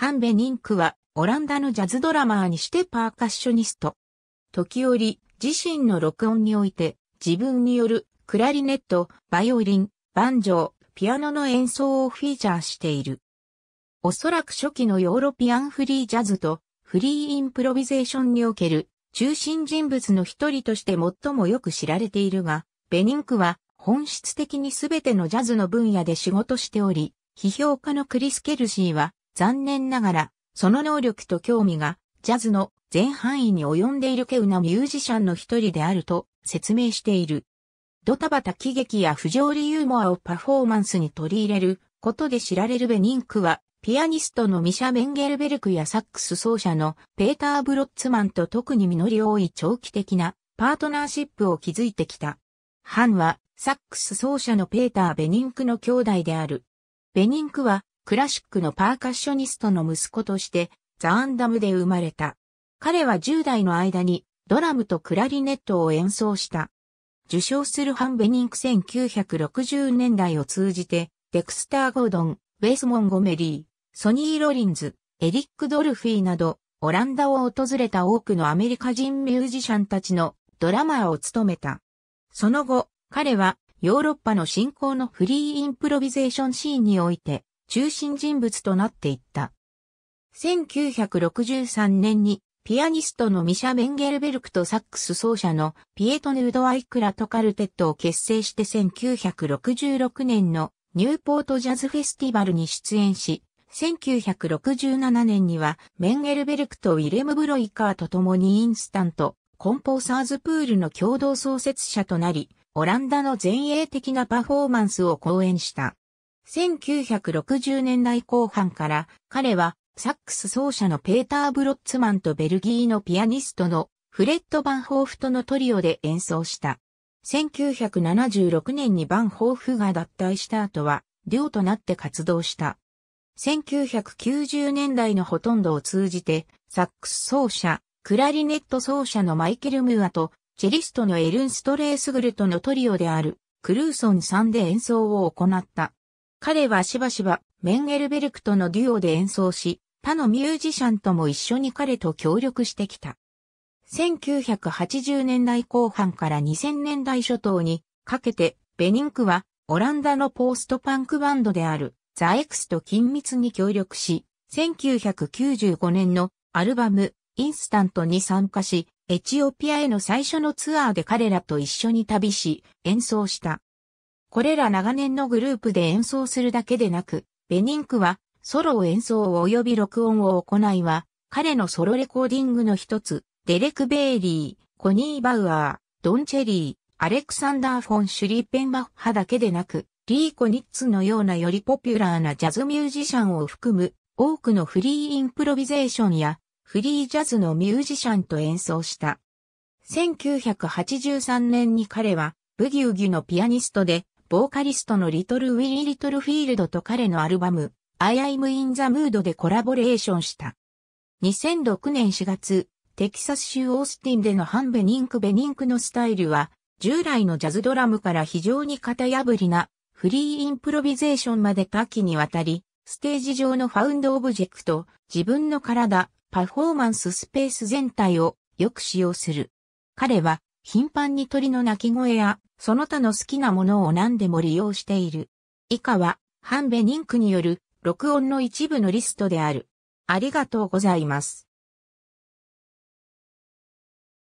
ハンベ・ニンクは、オランダのジャズドラマーにしてパーカッショニスト。時折、自身の録音において、自分による、クラリネット、バイオリン、バンジョー、ピアノの演奏をフィーチャーしている。おそらく初期のヨーロピアンフリージャズと、フリーインプロビゼーションにおける、中心人物の一人として最もよく知られているが、ベニンクは本質的に全てのジャズの分野で仕事しており、批評家のクリス・ケルシーは残念ながら、その能力と興味が、ジャズの全範囲に及んでいるケウなミュージシャンの一人であると説明している。ドタバタ喜劇や不条理ユーモアをパフォーマンスに取り入れることで知られるベニンクは、ピアニストのミシャ・メンゲルベルクやサックス奏者のペーター・ブロッツマンと特に実り多い長期的なパートナーシップを築いてきた。ハンはサックス奏者のペーター・ベニンクの兄弟である。ベニンクはクラシックのパーカッショニストの息子としてザアンダムで生まれた。彼は10代の間にドラムとクラリネットを演奏した。受賞するハン・ベニンク1960年代を通じて、デクスター・ゴードン、ウェス・モンゴメリー、ソニー・ロリンズ、エリック・ドルフィーなど、オランダを訪れた多くのアメリカ人ミュージシャンたちのドラマーを務めた。その後、彼はヨーロッパの信仰のフリーインプロビゼーションシーンにおいて、中心人物となっていった。1963年にピアニストのミシャ・メンゲルベルクとサックス奏者のピエトヌード・アイクラとカルテットを結成して1966年のニューポートジャズフェスティバルに出演し、1967年にはメンゲルベルクとウィレム・ブロイカーと共にインスタント、コンポーサーズプールの共同創設者となり、オランダの前衛的なパフォーマンスを講演した。1960年代後半から彼はサックス奏者のペーター・ブロッツマンとベルギーのピアニストのフレッド・バンホーフとのトリオで演奏した。1976年にバンホーフが脱退した後は、オとなって活動した。1990年代のほとんどを通じて、サックス奏者、クラリネット奏者のマイケル・ムーアと、チェリストのエルン・ストレースグルとのトリオである、クルーソンさんで演奏を行った。彼はしばしばメンゲルベルクとのデュオで演奏し、他のミュージシャンとも一緒に彼と協力してきた。1980年代後半から2000年代初頭にかけて、ベニンクはオランダのポーストパンクバンドであるザ・エクスと緊密に協力し、1995年のアルバムインスタントに参加し、エチオピアへの最初のツアーで彼らと一緒に旅し、演奏した。これら長年のグループで演奏するだけでなく、ベニンクはソロを演奏及び録音を行いは、彼のソロレコーディングの一つ、デレク・ベイリー、コニー・バウアー、ドン・チェリー、アレクサンダー・フォン・シュリーペンバッハだけでなく、リーコ・ニッツのようなよりポピュラーなジャズミュージシャンを含む多くのフリーインプロビゼーションやフリージャズのミュージシャンと演奏した。1983年に彼はブギウギのピアニストでボーカリストのリトル・ウィリー・リトルフィールドと彼のアルバム、I am in the mood でコラボレーションした。2006年4月、テキサス州オースティンでのハンベニンク・ベニンクのスタイルは、従来のジャズドラムから非常に型破りなフリーインプロビゼーションまで多岐にわたり、ステージ上のファウンドオブジェクト、自分の体、パフォーマンススペース全体をよく使用する。彼は頻繁に鳥の鳴き声やその他の好きなものを何でも利用している。以下は、ハンベニンクによる録音の一部のリストである。ありがとうございます。